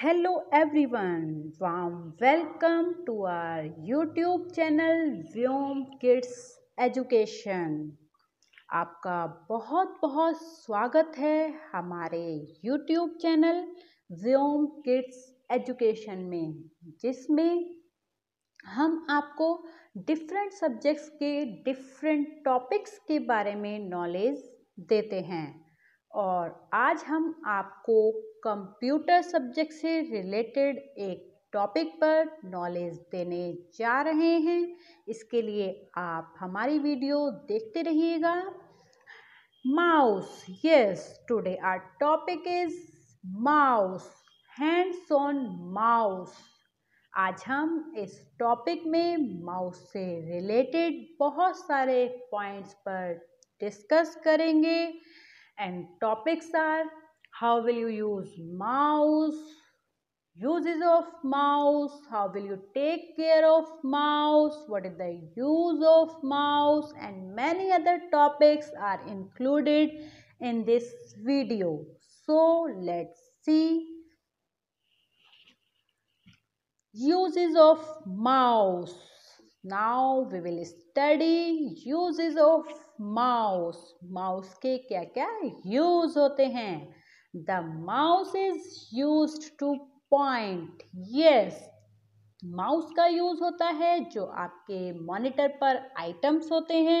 Hello everyone वाम welcome to our YouTube channel Vyom kids education आपका बहुत बहुत स्वागत है हमारे YouTube channel Vyom kids education में जिसमें हम आपको डिफरेंट सब्जेक्ट्स के डिफरेंट टॉपिक्स के बारे में नॉलेज देते हैं और आज हम आपको कंप्यूटर सब्जेक्ट से रिलेटेड एक टॉपिक पर नॉलेज देने जा रहे हैं इसके लिए आप हमारी वीडियो देखते रहिएगा mouse yes today our topic is mouse hands on mouse आज हम इस टॉपिक में माउस से रिलेटेड बहुत सारे पॉइंट्स पर डिस्कस करेंगे and topics are how will you use mouse uses of mouse how will you take care of mouse what is the use of mouse and many other topics are included in this video so let's see uses of mouse now we will study uses of mouse mouse के क्या क्या use होते हैं the mouse is use to point yes mouse का use होता है जो आपके मॉनिटर पर आइटम्स होते हैं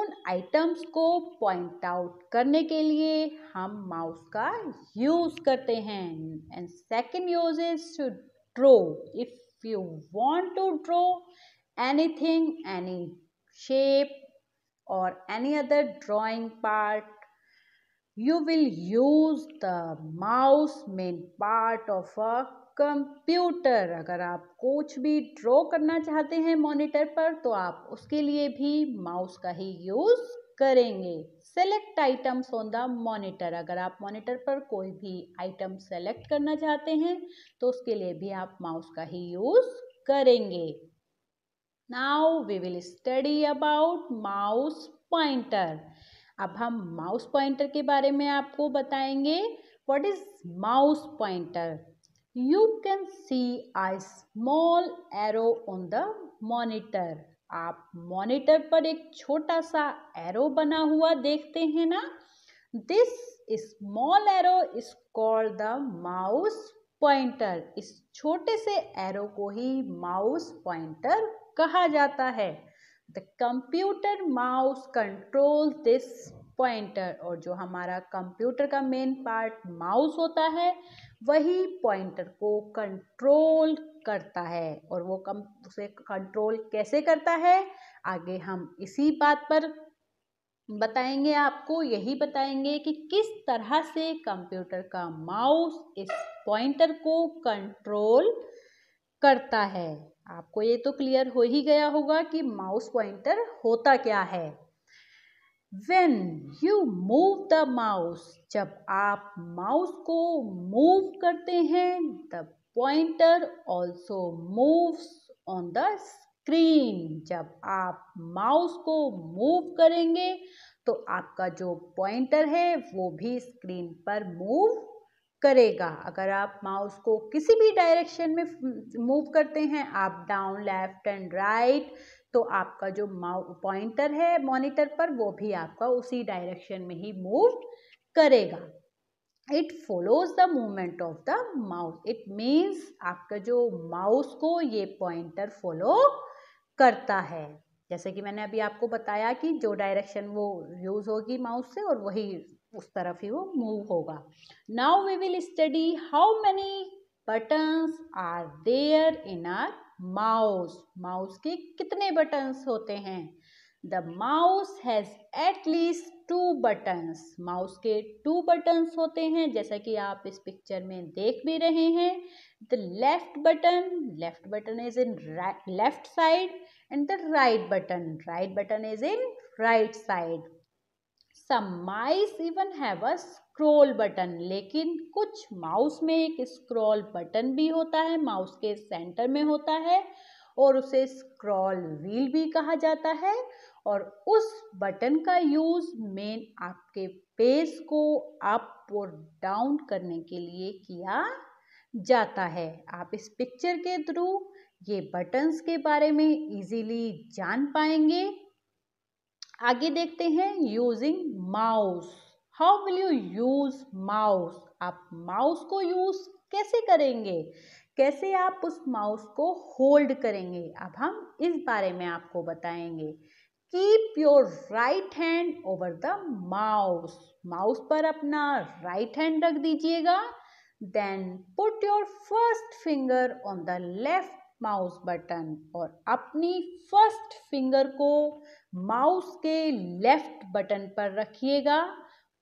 उन आइटम्स को पॉइंट आउट करने के लिए हम माउस का यूज करते हैं and second use is to draw if you want to draw anything, any shape or any other drawing part, you will use the mouse main part of a computer अगर आप कुछ भी draw करना चाहते हैं monitor पर तो आप उसके लिए भी माउस का ही यूज़ करेंगे select items on the monitor अगर आप मॉनिटर पर कोई भी आइटम सेलेक्ट करना चाहते हैं तो उसके लिए भी आप माउस का ही यूज़ करेंगे now we will study about mouse pointer अब हम माउस पॉइंटर के बारे में आपको बताएंगे what is mouse pointer you can see I small arrow on the monitor आप मॉनिटर पर एक छोटा सा एरो बना हुआ देखते हैं ना this small arrow is called the mouse pointer इस छोटे से एरो को ही माउस पॉइंटर कहा जाता है the computer mouse control this pointer और जो हमारा कंप्यूटर का मेन पार्ट माउस होता है वही पॉइंटर को कंट्रोल करता है और वो कम उसे कंट्रोल कैसे करता है आगे हम इसी बात पर बताएंगे आपको यही बताएंगे कि किस तरह से कंप्यूटर का माउस इस पॉइंटर को कंट्रोल करता है आपको ये तो क्लियर हो ही गया होगा कि माउस पॉइंटर होता क्या है when you move the mouse जब आप माउस को मूव करते हैं the pointer also moves on the screen जब आप माउस को मूव करेंगे तो आपका जो पॉइंटर है वो भी स्क्रीन पर मूव करेगा अगर आप माउस को किसी भी डायरेक्शन में मूव करते हैं आप डाउन लेफ्ट एंड राइट तो आपका जो माउ पॉइंटर है मॉनिटर पर वो भी आपका उसी डायरेक्शन में ही मूव करेगा it follows the movement of the mouse it means आपका जो माउस को ये पॉइंटर फॉलो करता है जैसे कि मैंने अभी आपको बताया कि जो डायरेक्शन वो यूज़ होगी माउस से और वही उस तरफ ही वो मूव होगा now we will study how many buttons are there in our mouse mouse के कितने बटन्स होते हैं the mouse has at least two buttons mouse के टू बटन्स होते हैं जैसा कि आप इस पिक्चर में देख भी रहे हैं the left button left button is in left side and the right button right button is in right side some mice even have a scroll button लेकिन कुछ माउस में एक स्क्रॉल बटन भी होता है माउस के सेंटर में होता है और उसे स्क्रॉल व्हील भी कहा जाता है और उस बटन का यूज़ मेन आपके पेज को अप और डाउन करने के लिए किया जाता है आप इस पिक्चर के थ्रू ये बटन्स के बारे में इजीली जान पाएंगे आगे देखते हैं using mouse how will you use mouse आप माउस को यूज कैसे करेंगे कैसे आप उस माउस को होल्ड करेंगे अब हम इस बारे में आपको बताएंगे keep your right hand over the mouse mouse पर अपना राइट हैंड रख दीजिएगा then put your first finger on the left mouse button और अपनी फर्स्ट फिंगर को माउस के लेफ्ट बटन पर रखिएगा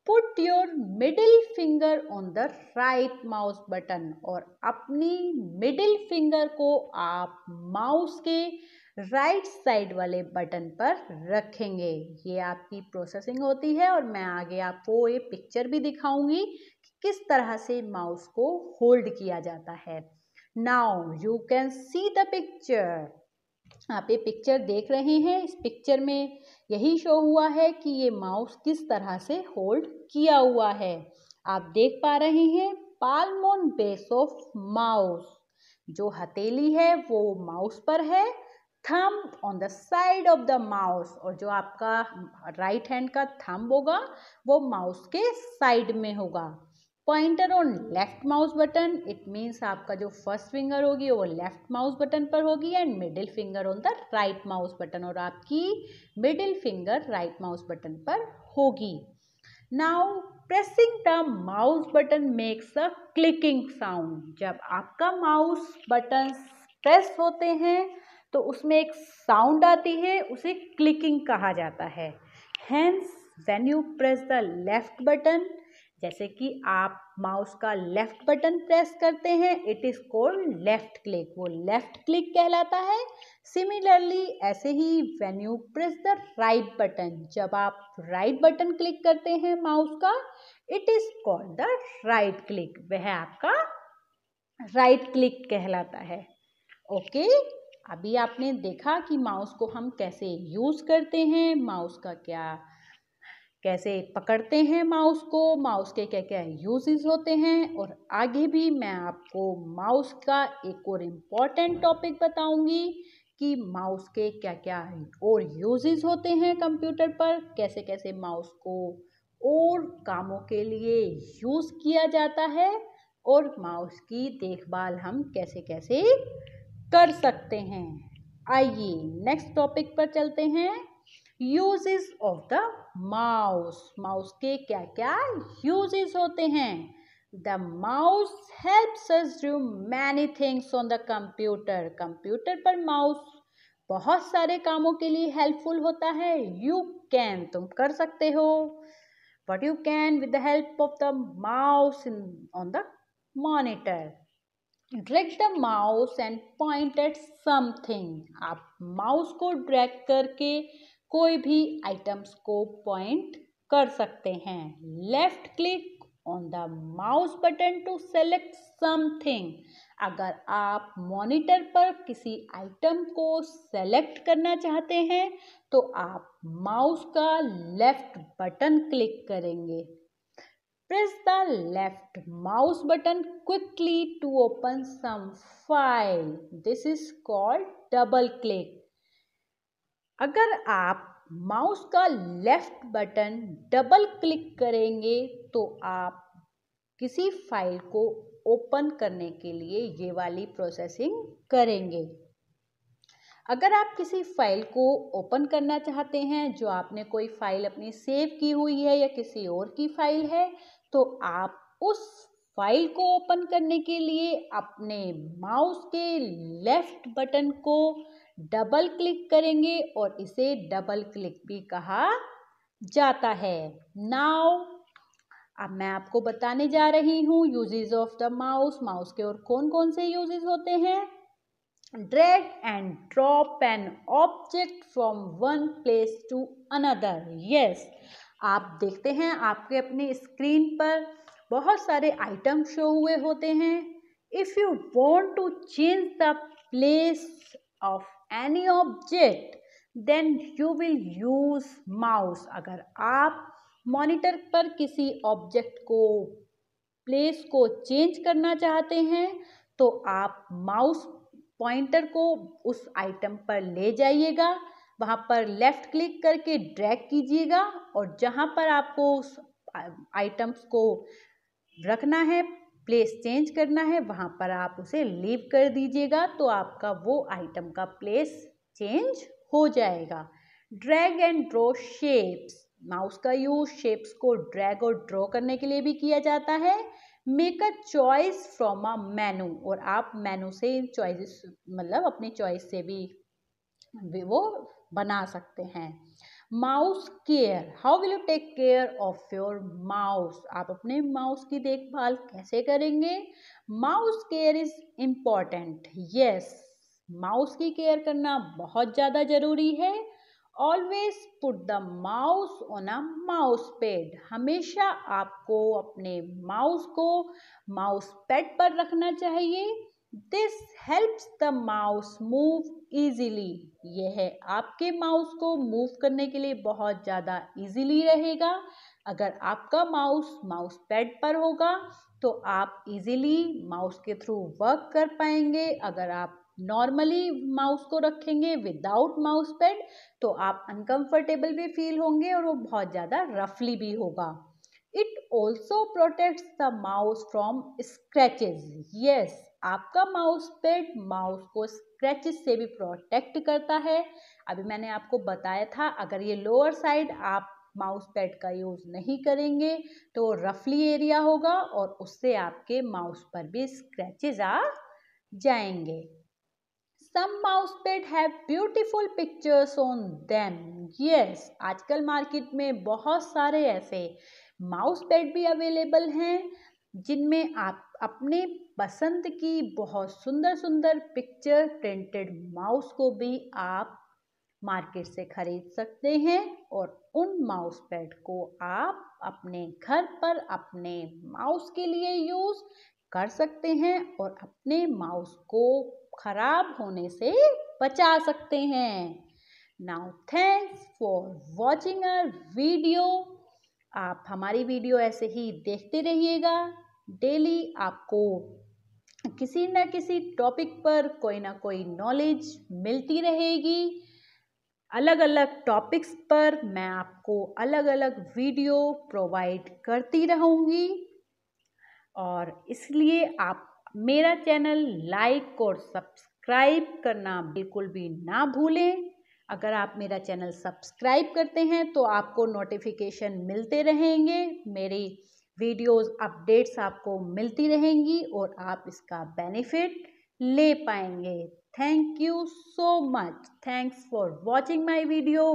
put your middle finger on the right mouse button और अपनी मिडिल फिंगर को आप माउस के राइट right साइड वाले बटन पर रखेंगे ये आपकी प्रोसेसिंग होती है और मैं आगे आपको ये पिक्चर भी दिखाऊंगी कि किस तरह से माउस को होल्ड किया जाता है now you can see the picture आप ये पिक्चर देख रहे हैं इस पिक्चर में यही शो हुआ है कि ये माउस किस तरह से होल्ड किया हुआ है आप देख पा रहे हैं पालमोन बेस ऑफ माउस जो हथेली है वो माउस पर है thumb on the side of the mouse और जो आपका राइट हैंड का थम होगा वो माउस के साइड में होगा pointer on left mouse button it means आपका जो फर्स्ट फिंगर होगी वो लेफ्ट माउस बटन पर होगी and middle finger on the right mouse button और आपकी middle finger right mouse button पर होगी now pressing the mouse button makes a clicking sound जब आपका माउस बटन प्रेस होते हैं तो उसमें एक साउंड आती है उसे क्लिकिंग कहा जाता है hence when you press the left button जैसे कि आप माउस का लेफ्ट बटन प्रेस करते हैं it is called left click वो लेफ्ट क्लिक कहलाता है सिमिलरली ऐसे ही when you press the right button जब आप राइट बटन क्लिक करते हैं माउस का it is called the right click वह आपका राइट क्लिक कहलाता है ओके okay? अभी आपने देखा कि माउस को हम कैसे यूज़ करते हैं माउस का क्या कैसे पकड़ते हैं माउस को माउस के क्या क्या यूजेस होते हैं और आगे भी मैं आपको माउस का एक और इम्पॉर्टेंट टॉपिक बताऊंगी कि माउस के क्या क्या और यूजेस होते हैं कंप्यूटर पर कैसे कैसे माउस को और कामों के लिए यूज़ किया जाता है और माउस की देखभाल हम कैसे कैसे कर सकते हैं आइए नेक्स्ट टॉपिक पर चलते हैं uses of the mouse mouse के क्या क्या यूजेस होते हैं the mouse helps us do many things on the computer computer पर माउस बहुत सारे कामों के लिए हेल्पफुल होता है यू कैन तुम कर सकते हो what you can with the help of the mouse in on the monitor drag the mouse and point at something आप माउस को ड्रैग करके कोई भी आइटम्स को पॉइंट कर सकते हैं left click on the mouse button to select something अगर आप मॉनिटर पर किसी आइटम को सेलेक्ट करना चाहते हैं तो आप माउस का लेफ्ट बटन क्लिक करेंगे press the left mouse button quickly to open some file this is called double click अगर आप माउस का लेफ्ट बटन डबल क्लिक करेंगे तो आप किसी फाइल को ओपन करने के लिए ये वाली प्रोसेसिंग करेंगे अगर आप किसी फाइल को ओपन करना चाहते हैं जो आपने कोई फाइल अपनी सेव की हुई है या किसी और की फाइल है तो आप उस फाइल को ओपन करने के लिए अपने माउस के लेफ्ट बटन को डबल क्लिक करेंगे और इसे डबल क्लिक भी कहा जाता है नाउ अब मैं आपको बताने जा रही हूँ uses of the mouse mouse के और कौन कौन से यूजेज होते हैं drag and drop an object from one place to another yes आप देखते हैं आपके अपनी स्क्रीन पर बहुत सारे आइटम शो हुए होते हैं if you want to change the place of any object then you will use mouse अगर आप मॉनिटर पर किसी ऑब्जेक्ट को प्लेस को चेंज करना चाहते हैं तो आप माउस पॉइंटर को उस आइटम पर ले जाइएगा वहाँ पर लेफ़्ट क्लिक करके ड्रैग कीजिएगा और जहाँ पर आपको उस आइटम्स को रखना है प्लेस चेंज करना है वहाँ पर आप उसे लीव कर दीजिएगा तो आपका वो आइटम का प्लेस चेंज हो जाएगा drag and draw shapes mouse का यूज शेप्स को ड्रैग और ड्रॉ करने के लिए भी किया जाता है make a choice from a menu और आप मेनू से चॉइस मतलब अपनी चॉइस से भी वो बना सकते हैं mouse care how will you take care of your mouse आप अपने माउस की देखभाल कैसे करेंगे mouse care is important yes mouse की केयर करना बहुत ज़्यादा ज़रूरी है always put the mouse on a mouse pad हमेशा आपको अपने माउस को माउस पैड पर रखना चाहिए this helps the mouse move easily यह आपके माउस को मूव करने के लिए बहुत ज़्यादा ईजिली रहेगा अगर आपका माउस माउस पैड पर होगा तो आप इजीली माउस के थ्रू वर्क कर पाएंगे अगर आप नॉर्मली माउस को रखेंगे विदाउट माउस पैड तो आप अनकंफर्टेबल भी फील होंगे और वो बहुत ज़्यादा रफली भी होगा also protect the mouse from scratches yes आपका माउस पेड माउस को स्क्रैचेस से भी प्रोटेक्ट करता है अभी मैंने आपको बताया था अगर ये लोअर साइड आप माउस पैड का यूज़ नहीं करेंगे तो रफली एरिया होगा और उससे आपके माउस पर भी स्क्रैचेस आ जाएंगे some mouse pad have beautiful pictures on them yes आजकल मार्केट में बहुत सारे ऐसे माउस पैड भी अवेलेबल हैं जिनमें आप अपने पसंद की बहुत सुंदर सुंदर पिक्चर प्रिंटेड माउस को भी आप मार्केट से खरीद सकते हैं और उन माउस पैड को आप अपने घर पर अपने माउस के लिए यूज़ कर सकते हैं और अपने माउस को खराब होने से बचा सकते हैं now thanks for watching our video आप हमारी वीडियो ऐसे ही देखते रहिएगा डेली आपको किसी न किसी टॉपिक पर कोई ना कोई नॉलेज मिलती रहेगी अलग अलग टॉपिक्स पर मैं आपको अलग अलग वीडियो प्रोवाइड करती रहूँगी और इसलिए आप मेरा चैनल लाइक और सब्सक्राइब करना बिल्कुल भी ना भूलें अगर आप मेरा चैनल सब्सक्राइब करते हैं तो आपको नोटिफिकेशन मिलते रहेंगे मेरी वीडियोस अपडेट्स आपको मिलती रहेंगी और आप इसका बेनिफिट ले पाएंगे thank you so much thanks for watching my video